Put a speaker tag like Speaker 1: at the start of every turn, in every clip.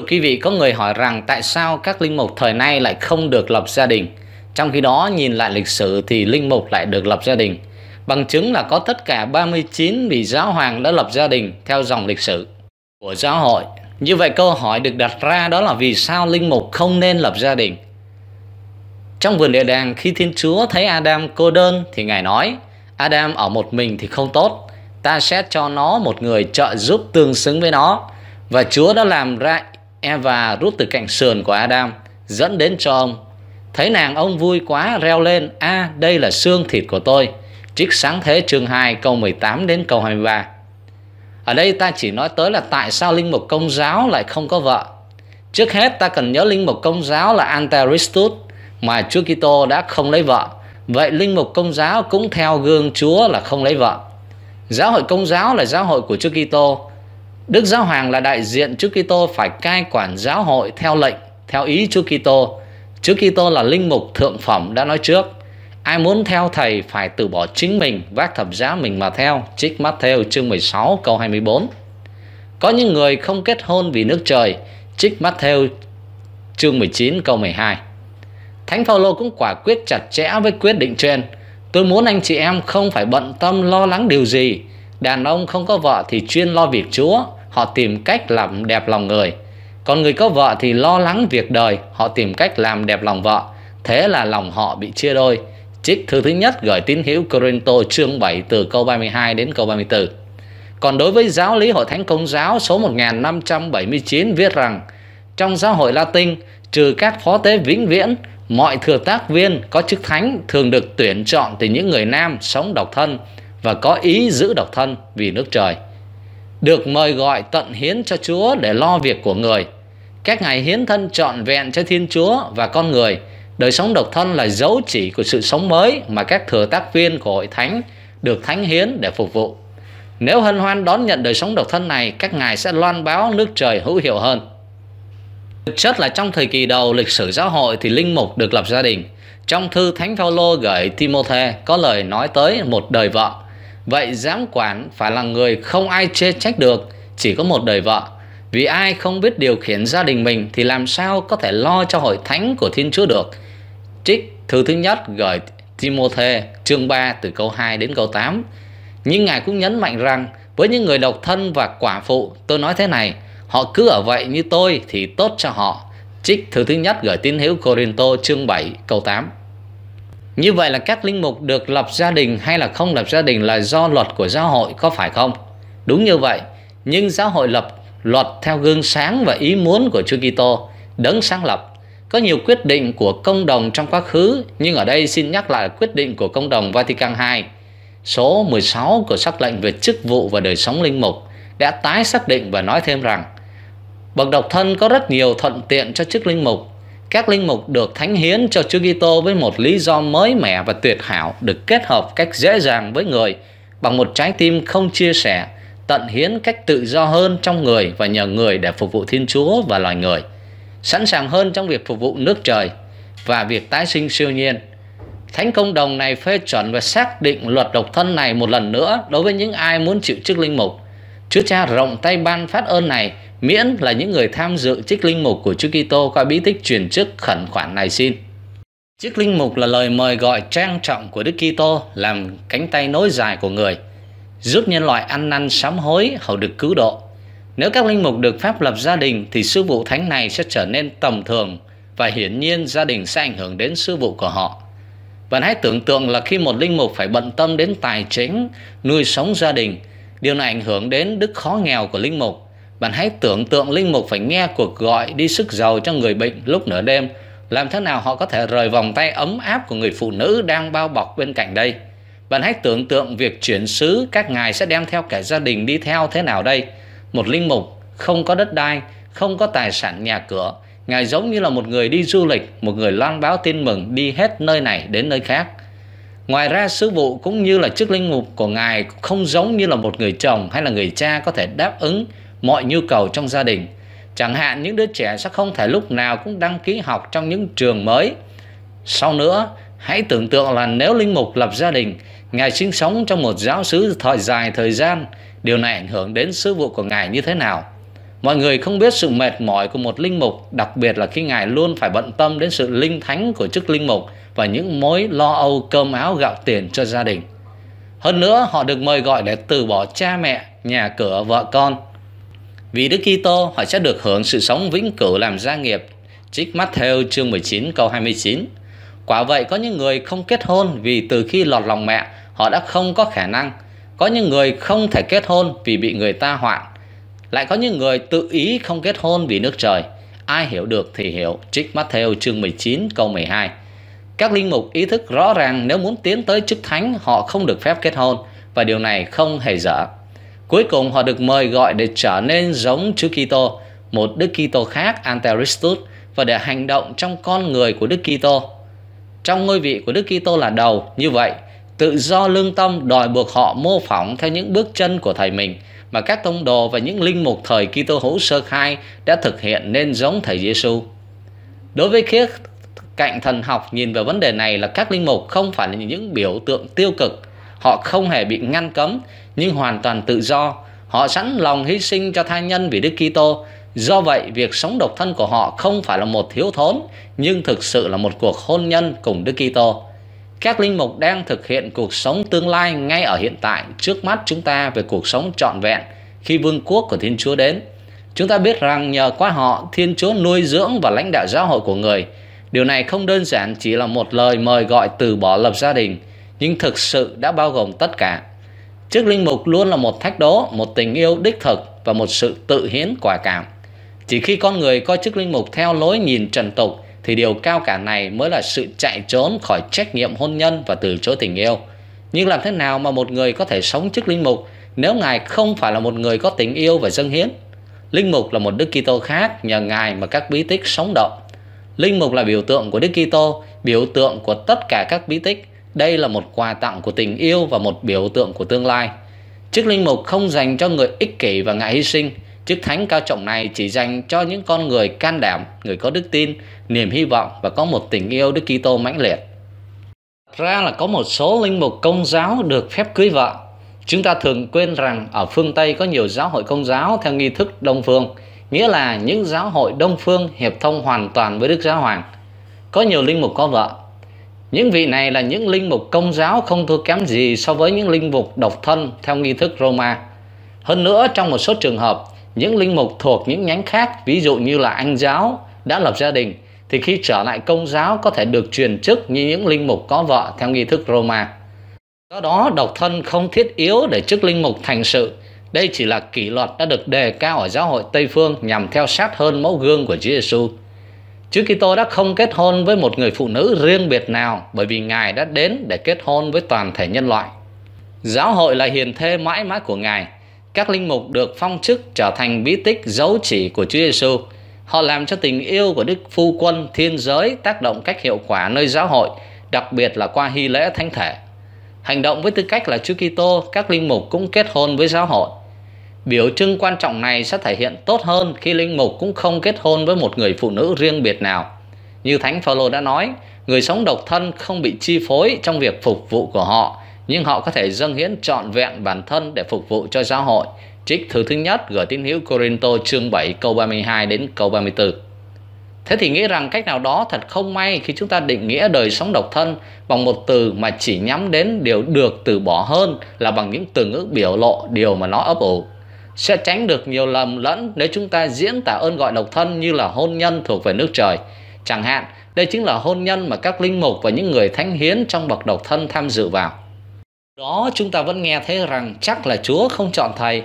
Speaker 1: Thưa quý vị, có người hỏi rằng tại sao các linh mục thời nay lại không được lập gia đình? Trong khi đó nhìn lại lịch sử thì linh mục lại được lập gia đình. Bằng chứng là có tất cả 39 vị giáo hoàng đã lập gia đình theo dòng lịch sử của giáo hội. Như vậy câu hỏi được đặt ra đó là vì sao linh mục không nên lập gia đình? Trong vườn địa đàng khi Thiên Chúa thấy Adam cô đơn thì Ngài nói Adam ở một mình thì không tốt, ta sẽ cho nó một người trợ giúp tương xứng với nó. Và Chúa đã làm ra Eva rút từ cạnh sườn của Adam dẫn đến cho ông. Thấy nàng ông vui quá reo lên, a à, đây là xương thịt của tôi. Trích sáng thế chương 2 câu 18 đến câu 23. Ở đây ta chỉ nói tới là tại sao linh mục công giáo lại không có vợ. Trước hết ta cần nhớ linh mục công giáo là Antaristus mà Chúa Kitô đã không lấy vợ. Vậy linh mục công giáo cũng theo gương Chúa là không lấy vợ. Giáo hội công giáo là giáo hội của Chúa Kitô, Đức Giáo Hoàng là đại diện Chúa Kitô phải cai quản giáo hội theo lệnh, theo ý Chúa Kitô. Chúa Kitô là linh mục thượng phẩm đã nói trước. Ai muốn theo thầy phải từ bỏ chính mình, vác thập giá mình mà theo. Trích Matthew chương 16 câu 24. Có những người không kết hôn vì nước trời. Trích Matthew chương 19 câu 12. Thánh Phaolô cũng quả quyết chặt chẽ với quyết định trên. Tôi muốn anh chị em không phải bận tâm lo lắng điều gì. Đàn ông không có vợ thì chuyên lo việc Chúa, họ tìm cách làm đẹp lòng người còn người có vợ thì lo lắng việc đời họ tìm cách làm đẹp lòng vợ thế là lòng họ bị chia đôi trích thư thứ nhất gửi tín hữu Corinto chương 7 từ câu 32 đến câu 34 còn đối với giáo lý hội thánh công giáo số 1579 viết rằng trong giáo hội Latin trừ các phó tế vĩnh viễn mọi thừa tác viên có chức thánh thường được tuyển chọn từ những người nam sống độc thân và có ý giữ độc thân vì nước trời được mời gọi tận hiến cho Chúa để lo việc của người. Các ngài hiến thân trọn vẹn cho Thiên Chúa và con người. Đời sống độc thân là dấu chỉ của sự sống mới mà các thừa tác viên của hội thánh được thánh hiến để phục vụ. Nếu hân hoan đón nhận đời sống độc thân này, các ngài sẽ loan báo nước trời hữu hiệu hơn. Thực chất là trong thời kỳ đầu lịch sử giáo hội thì linh mục được lập gia đình. Trong thư Thánh Phaolô gửi Timôthê có lời nói tới một đời vợ Vậy giám quản phải là người không ai chê trách được, chỉ có một đời vợ. Vì ai không biết điều khiển gia đình mình thì làm sao có thể lo cho hội thánh của Thiên Chúa được. Trích thư thứ nhất gửi Timothy chương 3 từ câu 2 đến câu 8. Nhưng Ngài cũng nhấn mạnh rằng với những người độc thân và quả phụ tôi nói thế này, họ cứ ở vậy như tôi thì tốt cho họ. Trích thứ thứ nhất gửi tín hữu Corinto chương 7 câu 8. Như vậy là các linh mục được lập gia đình hay là không lập gia đình là do luật của giáo hội có phải không? Đúng như vậy, nhưng giáo hội lập luật theo gương sáng và ý muốn của Chúa Kitô, đấng sáng lập. Có nhiều quyết định của công đồng trong quá khứ, nhưng ở đây xin nhắc lại quyết định của công đồng Vatican II, số 16 của sắc lệnh về chức vụ và đời sống linh mục đã tái xác định và nói thêm rằng bậc độc thân có rất nhiều thuận tiện cho chức linh mục các linh mục được thánh hiến cho Chúa Kitô với một lý do mới mẻ và tuyệt hảo được kết hợp cách dễ dàng với người bằng một trái tim không chia sẻ, tận hiến cách tự do hơn trong người và nhờ người để phục vụ Thiên Chúa và loài người, sẵn sàng hơn trong việc phục vụ nước trời và việc tái sinh siêu nhiên. Thánh công đồng này phê chuẩn và xác định luật độc thân này một lần nữa đối với những ai muốn chịu chức linh mục. Chúa Cha rộng tay ban phát ơn này miễn là những người tham dự trích linh mục của Chúa Kitô qua bí tích truyền chức khẩn khoản này xin. Trích linh mục là lời mời gọi trang trọng của Đức Kitô làm cánh tay nối dài của người, giúp nhân loại ăn năn sám hối hầu được cứu độ. Nếu các linh mục được phép lập gia đình thì sư vụ thánh này sẽ trở nên tầm thường và hiển nhiên gia đình sẽ ảnh hưởng đến sư vụ của họ. Bạn hãy tưởng tượng là khi một linh mục phải bận tâm đến tài chính, nuôi sống gia đình, điều này ảnh hưởng đến đức khó nghèo của linh mục bạn hãy tưởng tượng linh mục phải nghe cuộc gọi đi sức giàu cho người bệnh lúc nửa đêm, làm thế nào họ có thể rời vòng tay ấm áp của người phụ nữ đang bao bọc bên cạnh đây. Bạn hãy tưởng tượng việc chuyển sứ các ngài sẽ đem theo cả gia đình đi theo thế nào đây. Một linh mục không có đất đai, không có tài sản nhà cửa, ngài giống như là một người đi du lịch, một người loan báo tin mừng đi hết nơi này đến nơi khác. Ngoài ra sứ vụ cũng như là chức linh mục của ngài không giống như là một người chồng hay là người cha có thể đáp ứng mọi nhu cầu trong gia đình. Chẳng hạn những đứa trẻ sẽ không thể lúc nào cũng đăng ký học trong những trường mới. Sau nữa, hãy tưởng tượng là nếu linh mục lập gia đình, ngài sinh sống trong một giáo xứ thời dài thời gian, điều này ảnh hưởng đến sứ vụ của ngài như thế nào? Mọi người không biết sự mệt mỏi của một linh mục, đặc biệt là khi ngài luôn phải bận tâm đến sự linh thánh của chức linh mục và những mối lo âu cơm áo gạo tiền cho gia đình. Hơn nữa, họ được mời gọi để từ bỏ cha mẹ, nhà cửa, vợ con vì Đức Kitô họ sẽ được hưởng sự sống vĩnh cửu làm gia nghiệp. Trích Matthew chương 19 câu 29. Quả vậy có những người không kết hôn vì từ khi lọt lòng mẹ họ đã không có khả năng. Có những người không thể kết hôn vì bị người ta hoạn. Lại có những người tự ý không kết hôn vì nước trời. Ai hiểu được thì hiểu. Trích Matthew chương 19 câu 12. Các linh mục ý thức rõ ràng nếu muốn tiến tới chức thánh họ không được phép kết hôn và điều này không hề dở. Cuối cùng họ được mời gọi để trở nên giống Chúa Kitô, một Đức Kitô khác Antaristus và để hành động trong con người của Đức Kitô. Trong ngôi vị của Đức Kitô là đầu, như vậy, tự do lương tâm đòi buộc họ mô phỏng theo những bước chân của thầy mình mà các tông đồ và những linh mục thời Kitô hữu sơ khai đã thực hiện nên giống thầy Giêsu. Đối với khía cạnh thần học nhìn về vấn đề này là các linh mục không phải là những biểu tượng tiêu cực, họ không hề bị ngăn cấm nhưng hoàn toàn tự do. Họ sẵn lòng hy sinh cho tha nhân vì Đức Kitô. Do vậy, việc sống độc thân của họ không phải là một thiếu thốn, nhưng thực sự là một cuộc hôn nhân cùng Đức Kitô. Các linh mục đang thực hiện cuộc sống tương lai ngay ở hiện tại trước mắt chúng ta về cuộc sống trọn vẹn khi vương quốc của Thiên Chúa đến. Chúng ta biết rằng nhờ qua họ, Thiên Chúa nuôi dưỡng và lãnh đạo giáo hội của người. Điều này không đơn giản chỉ là một lời mời gọi từ bỏ lập gia đình, nhưng thực sự đã bao gồm tất cả. Chức linh mục luôn là một thách đố, một tình yêu đích thực và một sự tự hiến quả cảm. Chỉ khi con người coi chức linh mục theo lối nhìn trần tục thì điều cao cả này mới là sự chạy trốn khỏi trách nhiệm hôn nhân và từ chối tình yêu. Nhưng làm thế nào mà một người có thể sống chức linh mục nếu ngài không phải là một người có tình yêu và dâng hiến? Linh mục là một Đức Kitô khác nhờ ngài mà các bí tích sống động. Linh mục là biểu tượng của Đức Kitô, biểu tượng của tất cả các bí tích. Đây là một quà tặng của tình yêu và một biểu tượng của tương lai. Chức linh mục không dành cho người ích kỷ và ngại hy sinh. Chức thánh cao trọng này chỉ dành cho những con người can đảm, người có đức tin, niềm hy vọng và có một tình yêu Đức Kitô mãnh liệt. Ra là có một số linh mục công giáo được phép cưới vợ. Chúng ta thường quên rằng ở phương Tây có nhiều giáo hội công giáo theo nghi thức Đông phương, nghĩa là những giáo hội Đông phương hiệp thông hoàn toàn với Đức Giáo Hoàng. Có nhiều linh mục có vợ, những vị này là những linh mục công giáo không thua kém gì so với những linh mục độc thân theo nghi thức Roma. Hơn nữa, trong một số trường hợp, những linh mục thuộc những nhánh khác, ví dụ như là anh giáo đã lập gia đình, thì khi trở lại công giáo có thể được truyền chức như những linh mục có vợ theo nghi thức Roma. Do đó, độc thân không thiết yếu để chức linh mục thành sự. Đây chỉ là kỷ luật đã được đề cao ở giáo hội Tây Phương nhằm theo sát hơn mẫu gương của Chúa Giêsu. Chúa Kitô đã không kết hôn với một người phụ nữ riêng biệt nào bởi vì Ngài đã đến để kết hôn với toàn thể nhân loại. Giáo hội là hiền thê mãi mãi của Ngài. Các linh mục được phong chức trở thành bí tích dấu chỉ của Chúa Giêsu. Họ làm cho tình yêu của Đức Phu Quân thiên giới tác động cách hiệu quả nơi giáo hội, đặc biệt là qua hy lễ thánh thể. Hành động với tư cách là Chúa Kitô, các linh mục cũng kết hôn với giáo hội. Biểu trưng quan trọng này sẽ thể hiện tốt hơn khi linh mục cũng không kết hôn với một người phụ nữ riêng biệt nào. Như Thánh Phaolô đã nói, người sống độc thân không bị chi phối trong việc phục vụ của họ, nhưng họ có thể dâng hiến trọn vẹn bản thân để phục vụ cho giáo hội. Trích thứ thứ nhất gửi tín hữu Corinto chương 7 câu 32 đến câu 34. Thế thì nghĩ rằng cách nào đó thật không may khi chúng ta định nghĩa đời sống độc thân bằng một từ mà chỉ nhắm đến điều được từ bỏ hơn là bằng những từ ngữ biểu lộ điều mà nó ấp ủ sẽ tránh được nhiều lầm lẫn nếu chúng ta diễn tả ơn gọi độc thân như là hôn nhân thuộc về nước trời. Chẳng hạn, đây chính là hôn nhân mà các linh mục và những người thánh hiến trong bậc độc thân tham dự vào. Đó chúng ta vẫn nghe thấy rằng chắc là Chúa không chọn thầy.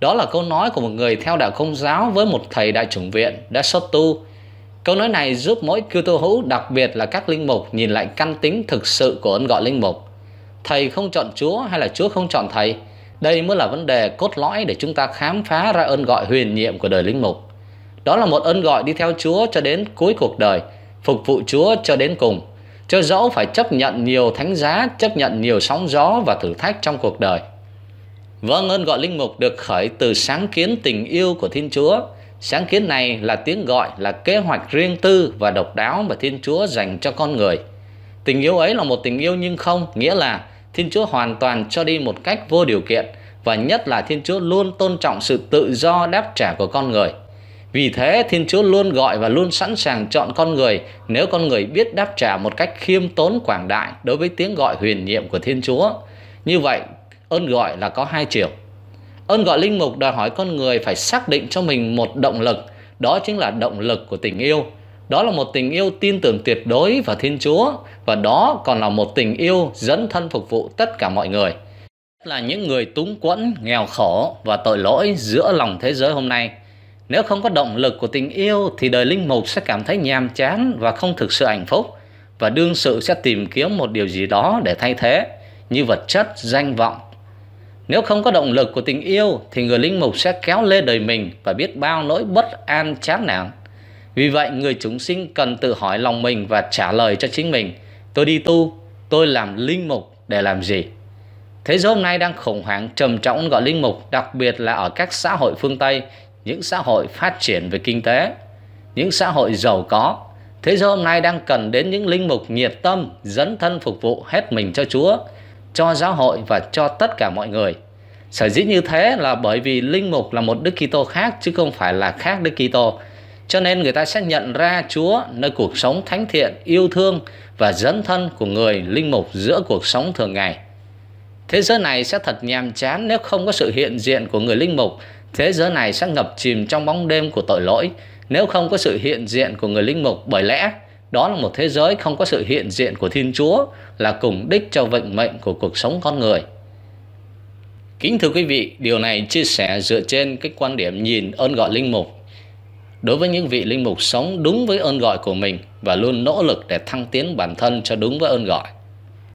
Speaker 1: Đó là câu nói của một người theo đạo công giáo với một thầy đại chủng viện đã xuất tu. Câu nói này giúp mỗi cư tô hữu đặc biệt là các linh mục nhìn lại căn tính thực sự của ơn gọi linh mục. Thầy không chọn Chúa hay là Chúa không chọn thầy – đây mới là vấn đề cốt lõi để chúng ta khám phá ra ơn gọi huyền nhiệm của đời linh mục. Đó là một ơn gọi đi theo Chúa cho đến cuối cuộc đời, phục vụ Chúa cho đến cùng. Cho dẫu phải chấp nhận nhiều thánh giá, chấp nhận nhiều sóng gió và thử thách trong cuộc đời. Vâng, ơn gọi linh mục được khởi từ sáng kiến tình yêu của Thiên Chúa. Sáng kiến này là tiếng gọi, là kế hoạch riêng tư và độc đáo mà Thiên Chúa dành cho con người. Tình yêu ấy là một tình yêu nhưng không, nghĩa là Thiên Chúa hoàn toàn cho đi một cách vô điều kiện và nhất là Thiên Chúa luôn tôn trọng sự tự do đáp trả của con người. Vì thế, Thiên Chúa luôn gọi và luôn sẵn sàng chọn con người nếu con người biết đáp trả một cách khiêm tốn quảng đại đối với tiếng gọi huyền nhiệm của Thiên Chúa. Như vậy, ơn gọi là có hai chiều. Ơn gọi linh mục đòi hỏi con người phải xác định cho mình một động lực, đó chính là động lực của tình yêu đó là một tình yêu tin tưởng tuyệt đối vào Thiên Chúa và đó còn là một tình yêu dẫn thân phục vụ tất cả mọi người. Là những người túng quẫn, nghèo khổ và tội lỗi giữa lòng thế giới hôm nay. Nếu không có động lực của tình yêu thì đời linh mục sẽ cảm thấy nhàm chán và không thực sự hạnh phúc và đương sự sẽ tìm kiếm một điều gì đó để thay thế như vật chất, danh vọng. Nếu không có động lực của tình yêu thì người linh mục sẽ kéo lê đời mình và biết bao nỗi bất an chán nản vì vậy người chúng sinh cần tự hỏi lòng mình và trả lời cho chính mình Tôi đi tu, tôi làm linh mục để làm gì? Thế giới hôm nay đang khủng hoảng trầm trọng gọi linh mục Đặc biệt là ở các xã hội phương Tây Những xã hội phát triển về kinh tế Những xã hội giàu có Thế giới hôm nay đang cần đến những linh mục nhiệt tâm Dấn thân phục vụ hết mình cho Chúa Cho giáo hội và cho tất cả mọi người Sở dĩ như thế là bởi vì linh mục là một Đức Kitô khác chứ không phải là khác Đức Kitô. Cho nên người ta sẽ nhận ra Chúa nơi cuộc sống thánh thiện, yêu thương và dấn thân của người linh mục giữa cuộc sống thường ngày. Thế giới này sẽ thật nhàm chán nếu không có sự hiện diện của người linh mục. Thế giới này sẽ ngập chìm trong bóng đêm của tội lỗi nếu không có sự hiện diện của người linh mục bởi lẽ đó là một thế giới không có sự hiện diện của Thiên Chúa là cùng đích cho vận mệnh của cuộc sống con người. Kính thưa quý vị, điều này chia sẻ dựa trên cái quan điểm nhìn ơn gọi linh mục đối với những vị linh mục sống đúng với ơn gọi của mình và luôn nỗ lực để thăng tiến bản thân cho đúng với ơn gọi